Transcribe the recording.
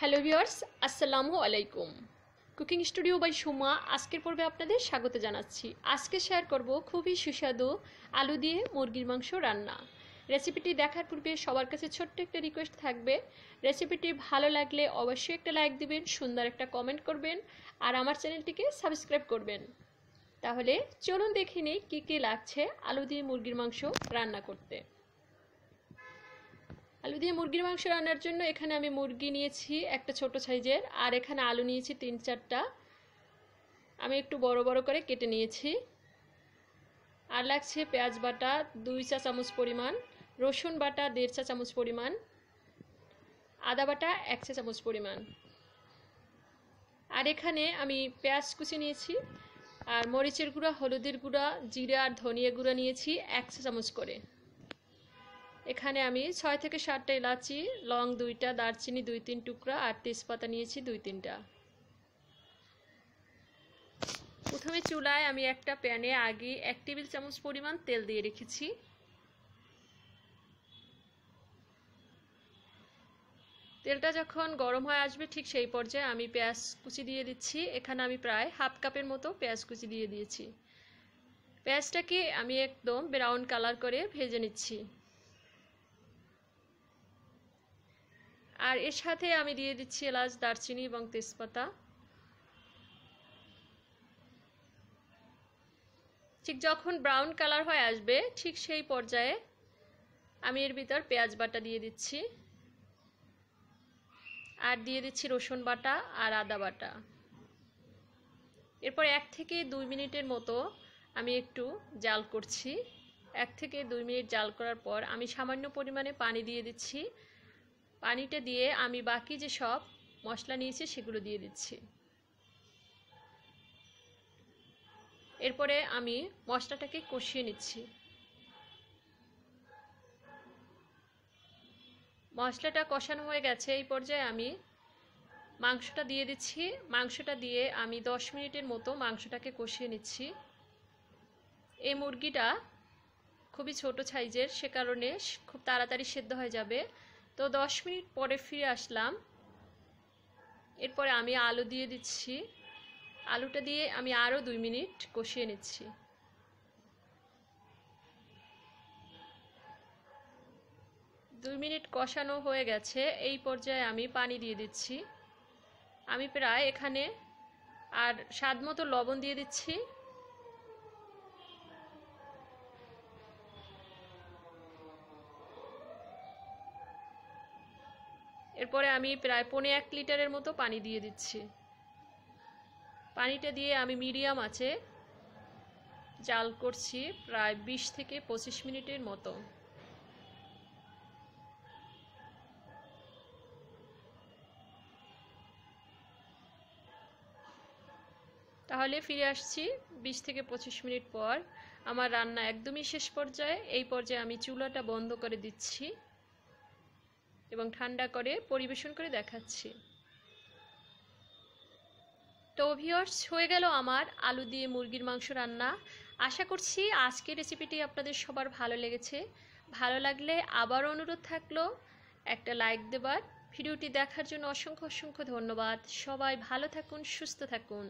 hello viewers আসসালামু আলাইকুম cooking studio by Suma আজকের পর্বে আপনাদের স্বাগত জানাচ্ছি আজকে শেয়ার করব খুবই সুস্বাদু আলু দিয়ে মুরগির মাংস রান্না রেসিপিটি দেখার পূর্বে সবার কাছে ছোট্ট একটা রিকোয়েস্ট থাকবে রেসিপিটি ভালো লাগলে অবশ্যই একটা লাইক দিবেন সুন্দর একটা কমেন্ট করবেন আর আমার চ্যানেলটিকে সাবস্ক্রাইব করবেন তাহলে চলুন দেখে নিই কী কী লাগছে আলু দিয়ে মুরগির মাংস রান্না করতে আলু দিয়ে মুরগির মাংস রান্নার জন্য এখানে আমি মুরগি নিয়েছি একটা ছোট সাইজের আর এখানে আলু নিয়েছি তিন চারটা আমি একটু বড় বড় করে কেটে নিয়েছি আর লাগছে পেঁয়াজ বাটা দুই চা চামচ পরিমাণ রসুন বাটা দেড় চা চামচ পরিমাণ আদা বাটা এক চা চামচ পরিমাণ আর এখানে আমি পেঁয়াজ কুচি নিয়েছি আর মরিচের গুঁড়া হলুদের গুঁড়া জিরা আর ধনিয়া গুঁড়া নিয়েছি এক চা চামচ করে এখানে আমি ছয় থেকে সাতটা এলাচি লং দুইটা দারচিনি দুই তিন টুকরা আর তেজপাতা নিয়েছি দুই তিনটা প্রথমে চুলায় আমি একটা প্যানে আগে এক টেবিল চামচ পরিমাণ তেল দিয়ে রেখেছি তেলটা যখন গরম হয়ে আসবে ঠিক সেই পর্যায়ে আমি পেঁয়াজ কুচি দিয়ে দিচ্ছি এখানে আমি প্রায় হাফ কাপের মতো পেঁয়াজ কুচি দিয়ে দিয়েছি পেঁয়াজটাকে আমি একদম ব্রাউন কালার করে ভেজে নিচ্ছি আর এর সাথে আমি দিয়ে দিচ্ছি এলাচ দারচিনি এবং তেজপাতা ঠিক যখন ব্রাউন কালার হয়ে আসবে ঠিক সেই পর্যায়ে আমি এর ভিতর পেঁয়াজ বাটা দিয়ে দিচ্ছি আর দিয়ে দিচ্ছি রসুন বাটা আর আদা বাটা এরপর এক থেকে দুই মিনিটের মতো আমি একটু জাল করছি এক থেকে দুই মিনিট জাল করার পর আমি সামান্য পরিমাণে পানি দিয়ে দিচ্ছি পানিটা দিয়ে আমি বাকি যে সব মশলা নিয়েছি সেগুলো দিয়ে দিচ্ছি এরপরে আমি মশলাটাকে কষিয়ে নিচ্ছি মশলাটা কষানো হয়ে গেছে এই পর্যায়ে আমি মাংসটা দিয়ে দিচ্ছি মাংসটা দিয়ে আমি দশ মিনিটের মতো মাংসটাকে কষিয়ে নিচ্ছি এই মুরগিটা খুবই ছোট সাইজের সে কারণে খুব তাড়াতাড়ি সেদ্ধ হয়ে যাবে তো দশ মিনিট পরে ফিরে আসলাম এরপরে আমি আলু দিয়ে দিচ্ছি আলুটা দিয়ে আমি আরও দুই মিনিট কষিয়ে নিচ্ছি দুই মিনিট কষানো হয়ে গেছে এই পর্যায়ে আমি পানি দিয়ে দিচ্ছি আমি প্রায় এখানে আর স্বাদ মতো লবণ দিয়ে দিচ্ছি এরপরে আমি প্রায় পনে এক লিটারের মতো পানি দিয়ে দিচ্ছি পানিটা দিয়ে আমি মিডিয়াম আছে জাল করছি প্রায় বিশ থেকে পঁচিশ মিনিটের মতো তাহলে ফিরে আসছি বিশ থেকে পঁচিশ মিনিট পর আমার রান্না একদমই শেষ পর্যায়ে এই পর্যায়ে আমি চুলাটা বন্ধ করে দিচ্ছি এবং ঠান্ডা করে পরিবেশন করে দেখাচ্ছি তো ভিওর্স হয়ে গেল আমার আলু দিয়ে মুরগির মাংস রান্না আশা করছি আজকের রেসিপিটি আপনাদের সবার ভালো লেগেছে ভালো লাগলে আবার অনুরোধ থাকলো একটা লাইক দেবার ভিডিওটি দেখার জন্য অসংখ্য অসংখ্য ধন্যবাদ সবাই ভালো থাকুন সুস্থ থাকুন